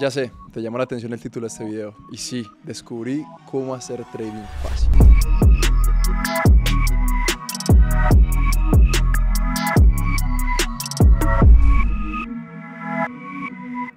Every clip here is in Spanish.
Ya sé, te llamó la atención el título de este video. Y sí, descubrí cómo hacer trading fácil.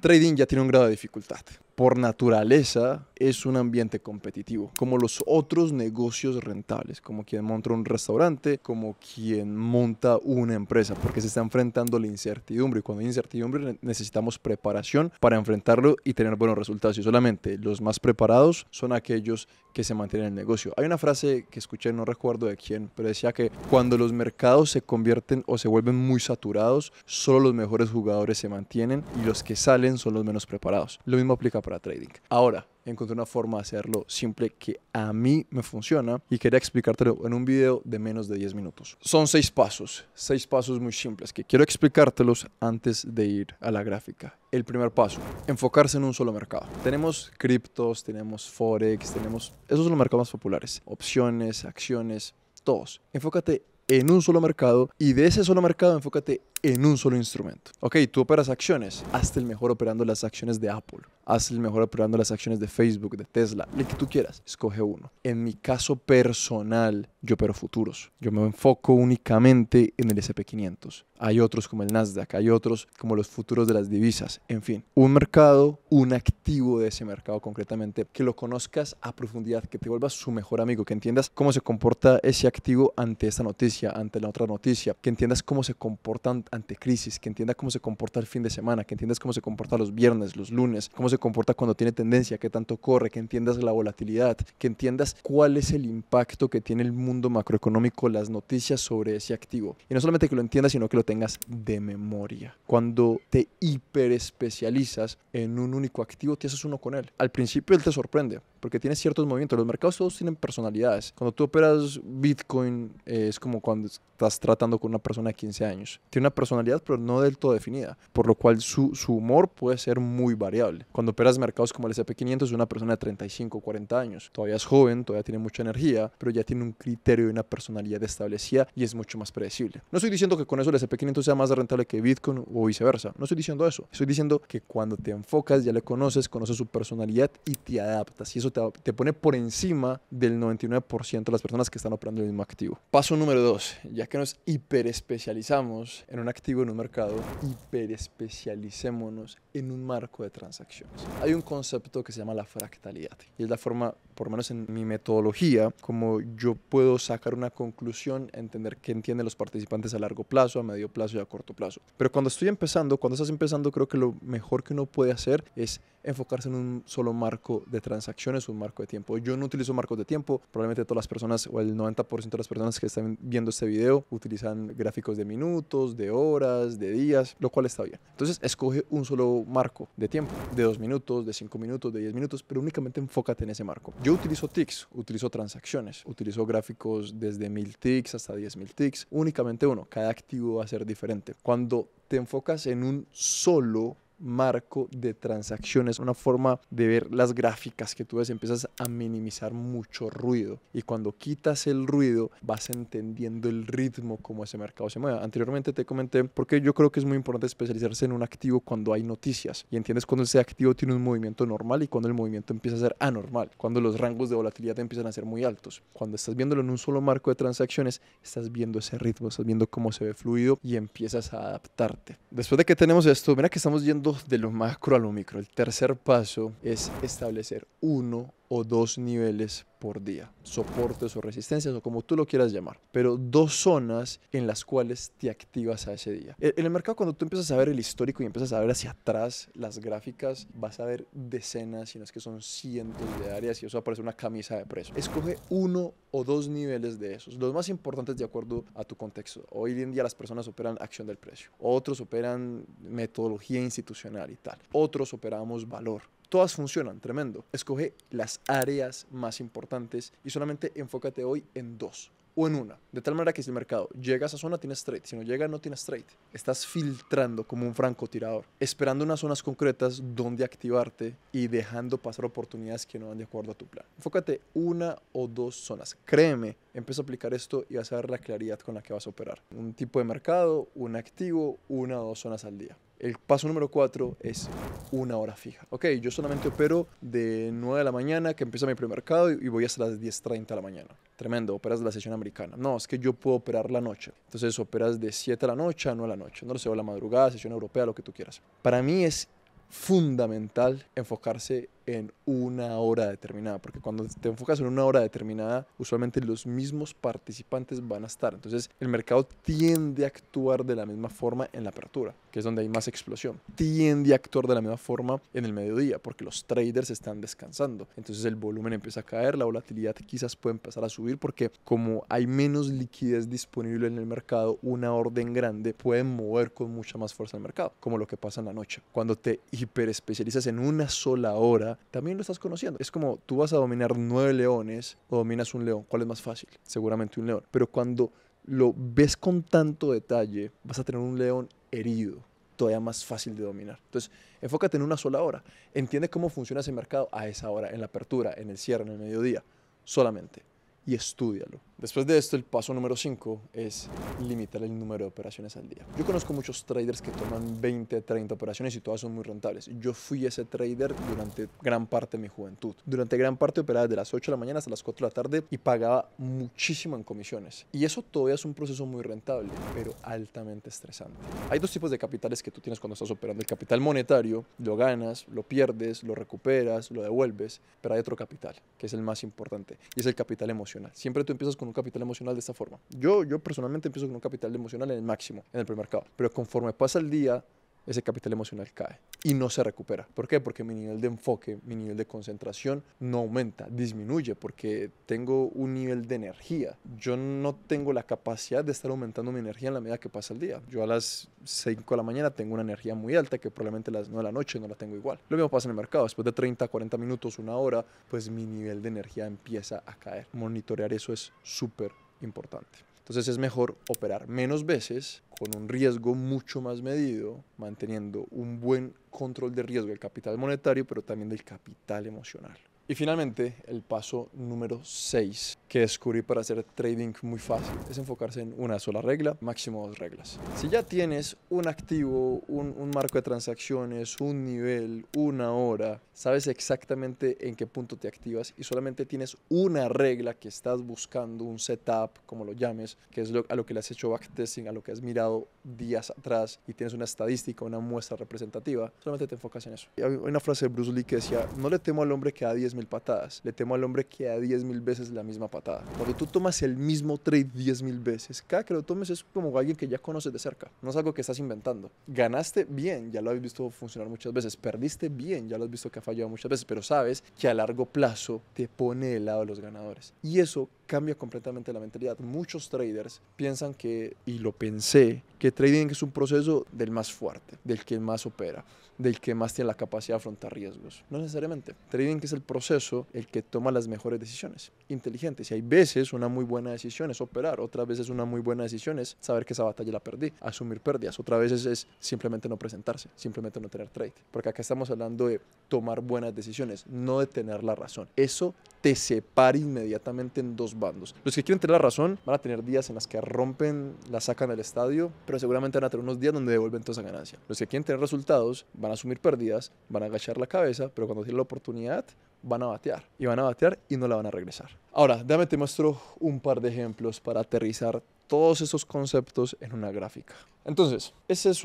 Trading ya tiene un grado de dificultad por naturaleza es un ambiente competitivo, como los otros negocios rentables, como quien monta un restaurante, como quien monta una empresa, porque se está enfrentando la incertidumbre y cuando hay incertidumbre necesitamos preparación para enfrentarlo y tener buenos resultados. Y solamente los más preparados son aquellos que se mantienen en el negocio. Hay una frase que escuché, no recuerdo de quién, pero decía que cuando los mercados se convierten o se vuelven muy saturados, solo los mejores jugadores se mantienen y los que salen son los menos preparados. Lo mismo aplica para trading. Ahora, encontré una forma de hacerlo simple que a mí me funciona y quería explicártelo en un video de menos de 10 minutos. Son seis pasos, seis pasos muy simples que quiero explicártelos antes de ir a la gráfica. El primer paso, enfocarse en un solo mercado. Tenemos criptos, tenemos forex, tenemos esos son los mercados más populares, opciones, acciones, todos. Enfócate en un solo mercado y de ese solo mercado enfócate en un solo instrumento. Ok, tú operas acciones, hazte el mejor operando las acciones de Apple haz el mejor aprobando las acciones de Facebook, de Tesla, el que tú quieras. Escoge uno. En mi caso personal, yo opero futuros. Yo me enfoco únicamente en el SP500. Hay otros como el Nasdaq, hay otros como los futuros de las divisas. En fin, un mercado, un activo de ese mercado concretamente, que lo conozcas a profundidad, que te vuelvas su mejor amigo, que entiendas cómo se comporta ese activo ante esta noticia, ante la otra noticia, que entiendas cómo se comportan ante crisis, que entiendas cómo se comporta el fin de semana, que entiendas cómo se comporta los viernes, los lunes, cómo se comporta cuando tiene tendencia, qué tanto corre, que entiendas la volatilidad, que entiendas cuál es el impacto que tiene el mundo macroeconómico, las noticias sobre ese activo. Y no solamente que lo entiendas, sino que lo tengas de memoria. Cuando te hiperespecializas en un único activo, te haces uno con él. Al principio él te sorprende, porque tiene ciertos movimientos. Los mercados todos tienen personalidades. Cuando tú operas Bitcoin, eh, es como cuando estás tratando con una persona de 15 años. Tiene una personalidad, pero no del todo definida, por lo cual su, su humor puede ser muy variable. Cuando operas mercados como el SP500, es una persona de 35, o 40 años. Todavía es joven, todavía tiene mucha energía, pero ya tiene un criterio y una personalidad establecida y es mucho más predecible. No estoy diciendo que con eso el SP500 sea más rentable que Bitcoin o viceversa. No estoy diciendo eso. Estoy diciendo que cuando te enfocas, ya le conoces, conoces su personalidad y te adaptas. Y eso te, pone por encima del 99% de las personas que están operando el mismo activo. Paso número dos, ya que nos hiperespecializamos en un activo en un mercado, hiperespecialicémonos en un marco de transacciones. Hay un concepto que se llama la fractalidad y es la forma, por lo menos en mi metodología, como yo puedo sacar una conclusión, entender qué entienden los participantes a largo plazo, a medio plazo y a corto plazo. Pero cuando estoy empezando, cuando estás empezando, creo que lo mejor que uno puede hacer es enfocarse en un solo marco de transacciones, un marco de tiempo. Yo no utilizo marcos de tiempo, probablemente todas las personas o el 90% de las personas que están viendo este video utilizan gráficos de minutos, de horas, de días, lo cual está bien. Entonces, escoge un solo marco de tiempo, de dos minutos, de cinco minutos, de 10 minutos, pero únicamente enfócate en ese marco. Yo utilizo ticks, utilizo transacciones, utilizo gráficos desde mil ticks hasta 10.000 ticks, únicamente uno, cada activo va a ser diferente. Cuando te enfocas en un solo marco de transacciones, una forma de ver las gráficas que tú ves, empiezas a minimizar mucho ruido y cuando quitas el ruido vas entendiendo el ritmo como ese mercado se mueve. Anteriormente te comenté porque yo creo que es muy importante especializarse en un activo cuando hay noticias y entiendes cuando ese activo tiene un movimiento normal y cuando el movimiento empieza a ser anormal, cuando los rangos de volatilidad empiezan a ser muy altos. Cuando estás viéndolo en un solo marco de transacciones, estás viendo ese ritmo, estás viendo cómo se ve fluido y empiezas a adaptarte. Después de que tenemos esto, mira que estamos yendo de lo macro a lo micro. El tercer paso es establecer uno o dos niveles por día, soportes o resistencias o como tú lo quieras llamar, pero dos zonas en las cuales te activas a ese día. En el mercado cuando tú empiezas a ver el histórico y empiezas a ver hacia atrás las gráficas, vas a ver decenas, y no es que son cientos de áreas y eso aparece una camisa de precio. Escoge uno o dos niveles de esos, los más importantes de acuerdo a tu contexto. Hoy en día las personas operan acción del precio, otros operan metodología institucional y tal, otros operamos valor, Todas funcionan, tremendo. Escoge las áreas más importantes y solamente enfócate hoy en dos o en una. De tal manera que si el mercado llega a esa zona, tienes trade. Si no llega, no tienes trade. Estás filtrando como un francotirador, esperando unas zonas concretas donde activarte y dejando pasar oportunidades que no van de acuerdo a tu plan. Enfócate una o dos zonas. Créeme, empieza a aplicar esto y vas a ver la claridad con la que vas a operar. Un tipo de mercado, un activo, una o dos zonas al día. El paso número cuatro es una hora fija. Ok, yo solamente opero de 9 de la mañana, que empieza mi primer mercado, y voy hasta las 10.30 de la mañana. Tremendo, operas la sesión americana. No, es que yo puedo operar la noche. Entonces operas de 7 de la noche a 9 de la noche. No lo sé, o la madrugada, sesión europea, lo que tú quieras. Para mí es fundamental enfocarse en una hora determinada, porque cuando te enfocas en una hora determinada, usualmente los mismos participantes van a estar. Entonces el mercado tiende a actuar de la misma forma en la apertura, que es donde hay más explosión. Tiende a actuar de la misma forma en el mediodía, porque los traders están descansando. Entonces el volumen empieza a caer, la volatilidad quizás puede empezar a subir, porque como hay menos liquidez disponible en el mercado, una orden grande puede mover con mucha más fuerza el mercado, como lo que pasa en la noche. Cuando te hiperespecializas en una sola hora, también lo estás conociendo. Es como tú vas a dominar nueve leones o dominas un león. ¿Cuál es más fácil? Seguramente un león. Pero cuando lo ves con tanto detalle, vas a tener un león herido, todavía más fácil de dominar. Entonces, enfócate en una sola hora. Entiende cómo funciona ese mercado a esa hora, en la apertura, en el cierre, en el mediodía, solamente. Y estúdialo Después de esto, el paso número 5 es limitar el número de operaciones al día. Yo conozco muchos traders que toman 20, 30 operaciones y todas son muy rentables. Yo fui ese trader durante gran parte de mi juventud. Durante gran parte operaba de las 8 de la mañana hasta las 4 de la tarde y pagaba muchísimo en comisiones. Y eso todavía es un proceso muy rentable, pero altamente estresante. Hay dos tipos de capitales que tú tienes cuando estás operando. El capital monetario, lo ganas, lo pierdes, lo recuperas, lo devuelves, pero hay otro capital, que es el más importante, y es el capital emocional. Siempre tú empiezas con capital emocional de esta forma. Yo, yo personalmente empiezo con un capital emocional en el máximo, en el primer mercado Pero conforme pasa el día, ese capital emocional cae y no se recupera. ¿Por qué? Porque mi nivel de enfoque, mi nivel de concentración no aumenta, disminuye porque tengo un nivel de energía. Yo no tengo la capacidad de estar aumentando mi energía en la medida que pasa el día. Yo a las 5 de la mañana tengo una energía muy alta que probablemente a las 9 de la noche no la tengo igual. Lo mismo pasa en el mercado. Después de 30, 40 minutos, una hora, pues mi nivel de energía empieza a caer. Monitorear eso es súper importante. Entonces es mejor operar menos veces con un riesgo mucho más medido, manteniendo un buen control de riesgo del capital monetario, pero también del capital emocional. Y finalmente, el paso número 6 que descubrí para hacer trading muy fácil es enfocarse en una sola regla, máximo dos reglas. Si ya tienes un activo, un, un, marco de transacciones, un nivel, una hora, sabes exactamente en qué punto te activas y solamente tienes una regla que estás buscando, un setup, como lo llames, que es lo, a lo que le has hecho backtesting, a lo que has mirado días atrás y tienes una estadística, una muestra representativa, solamente te enfocas en eso. hay una frase de Bruce Lee que decía, no le temo al hombre que da mil patadas, le temo al hombre que da mil veces la misma patada. Porque tú tomas el mismo trade mil veces, cada que lo tomes es como alguien que ya conoces de cerca, no es algo que estás inventando. Ganaste bien, ya lo habéis visto funcionar muchas veces, perdiste bien, ya lo has visto que ha fallado muchas veces, pero sabes que a largo plazo te pone del lado de los ganadores. Y eso cambia completamente la mentalidad. Muchos traders piensan que, y lo pensé, que trading es un proceso del más fuerte, del que más opera, del que más tiene la capacidad de afrontar riesgos. No necesariamente. Trading es el proceso el que toma las mejores decisiones, Inteligente. Y hay veces una muy buena decisión es operar, otras veces una muy buena decisión es saber que esa batalla la perdí, asumir pérdidas, otras veces es simplemente no presentarse, simplemente no tener trade. Porque acá estamos hablando de tomar buenas decisiones, no de tener la razón. Eso te separa inmediatamente en dos bandos. Los que quieren tener la razón van a tener días en las que rompen, la sacan del estadio, pero seguramente van a tener unos días donde devuelven toda esa ganancia. Los que quieren tener resultados van a asumir pérdidas, van a agachar la cabeza, pero cuando tienen la oportunidad van a batear y van a batear y no la van a regresar. Ahora, déjame te muestro un par de ejemplos para aterrizar todos esos conceptos en una gráfica. Entonces, ese es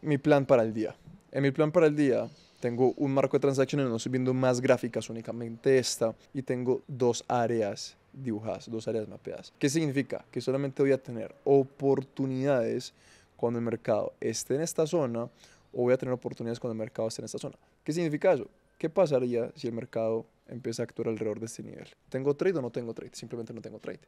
mi plan para el día. En mi plan para el día tengo un marco de transacciones, no estoy viendo más gráficas, únicamente esta, y tengo dos áreas dibujadas, dos áreas mapeadas. ¿Qué significa? Que solamente voy a tener oportunidades cuando el mercado esté en esta zona o voy a tener oportunidades cuando el mercado esté en esta zona. ¿Qué significa eso? ¿Qué pasaría si el mercado empieza a actuar alrededor de este nivel? ¿Tengo trade o no tengo trade? Simplemente no tengo trade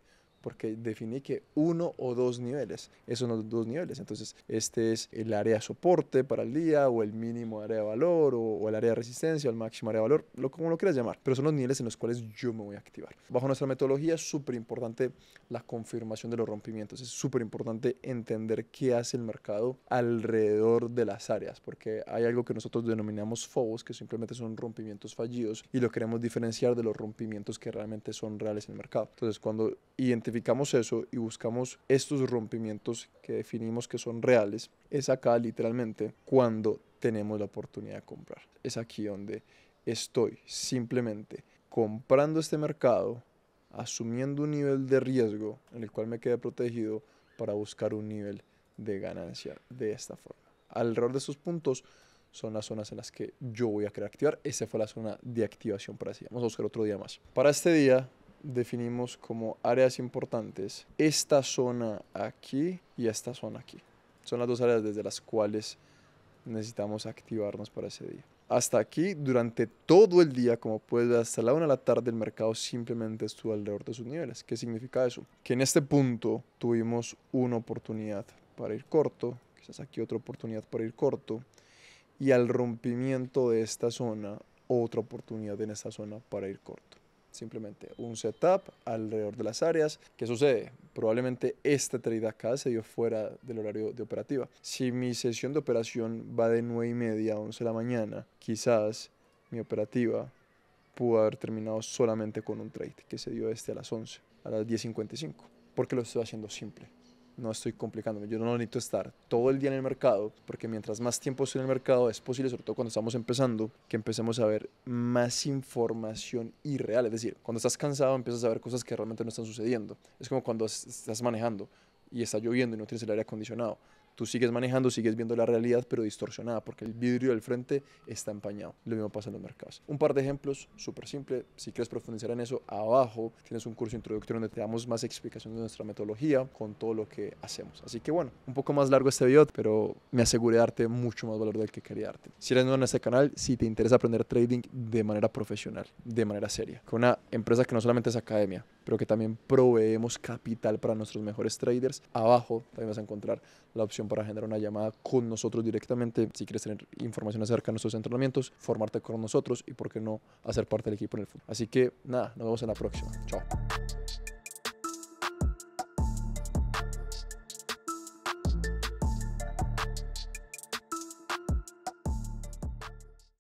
porque definí que uno o dos niveles, esos son los dos niveles. Entonces, este es el área soporte para el día o el mínimo área de valor o, el área de resistencia o el máximo área de valor, lo, como lo quieras llamar, pero son los niveles en los cuales yo me voy a activar. Bajo nuestra metodología es súper importante la confirmación de los rompimientos, es súper importante entender qué hace el mercado alrededor de las áreas, porque hay algo que nosotros denominamos FOBOS, que simplemente son rompimientos fallidos y lo queremos diferenciar de los rompimientos que realmente son reales en el mercado. Entonces, cuando identificamos eso y buscamos estos rompimientos que definimos que son reales, es acá literalmente cuando tenemos la oportunidad de comprar. Es aquí donde estoy simplemente comprando este mercado, asumiendo un nivel de riesgo en el cual me quede protegido para buscar un nivel de ganancia de esta forma. Alrededor de esos puntos son las zonas en las que yo voy a querer activar. Esa fue la zona de activación para sí. Vamos a buscar otro día más. Para este día definimos como áreas importantes esta zona aquí y esta zona aquí. Son las dos áreas desde las cuales necesitamos activarnos para ese día. Hasta aquí, durante todo el día, como puedes ver, hasta la una de la tarde, el mercado simplemente estuvo alrededor de sus niveles. ¿Qué significa eso? Que en este punto tuvimos una oportunidad para ir corto, quizás aquí otra oportunidad para ir corto, y al rompimiento de esta zona, otra oportunidad en esta zona para ir corto simplemente un setup alrededor de las áreas. ¿Qué sucede? Probablemente esta trade acá se dio fuera del horario de operativa. Si mi sesión de operación va de 9 y media a 11 de la mañana, quizás mi operativa pudo haber terminado solamente con un trade que se dio este a las 11, a las 10.55, porque lo estoy haciendo simple no estoy complicándome, yo no necesito estar todo el día en el mercado, porque mientras más tiempo estoy en el mercado es posible, sobre todo cuando estamos empezando, que empecemos a ver más información irreal, es decir, cuando estás cansado empiezas a ver cosas que realmente no están sucediendo, es como cuando estás manejando y está lloviendo y no tienes el aire acondicionado, Tú sigues manejando, sigues viendo la realidad, pero distorsionada, porque el vidrio del frente está empañado. Lo mismo pasa en los mercados. Un par de ejemplos, súper simple. Si quieres profundizar en eso, abajo tienes un curso introductorio donde te damos más explicaciones de nuestra metodología con todo lo que hacemos. Así que bueno, un poco más largo este video, pero me aseguré darte mucho más valor del que quería darte. Si eres nuevo en este canal, si te interesa aprender trading de manera profesional, de manera seria, con una empresa que no solamente es academia, pero que también proveemos capital para nuestros mejores traders, abajo también vas a encontrar la opción para generar una llamada con nosotros directamente. Si quieres tener información acerca de nuestros entrenamientos, formarte con nosotros y por qué no hacer parte del equipo en el fútbol. Así que nada, nos vemos en la próxima. Chao.